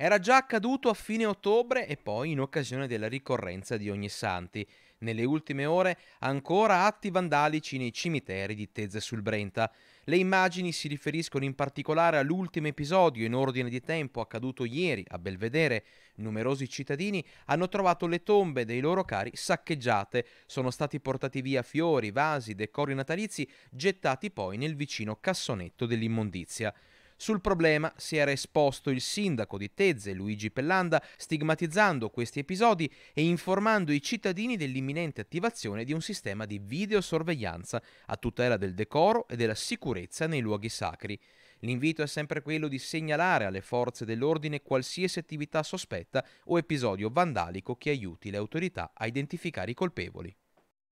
Era già accaduto a fine ottobre e poi in occasione della ricorrenza di Ognissanti. Nelle ultime ore ancora atti vandalici nei cimiteri di Tezze sul Brenta. Le immagini si riferiscono in particolare all'ultimo episodio in ordine di tempo accaduto ieri a Belvedere. Numerosi cittadini hanno trovato le tombe dei loro cari saccheggiate, sono stati portati via fiori, vasi, decori natalizi, gettati poi nel vicino cassonetto dell'immondizia. Sul problema si era esposto il sindaco di Tezze, Luigi Pellanda, stigmatizzando questi episodi e informando i cittadini dell'imminente attivazione di un sistema di videosorveglianza a tutela del decoro e della sicurezza nei luoghi sacri. L'invito è sempre quello di segnalare alle forze dell'ordine qualsiasi attività sospetta o episodio vandalico che aiuti le autorità a identificare i colpevoli.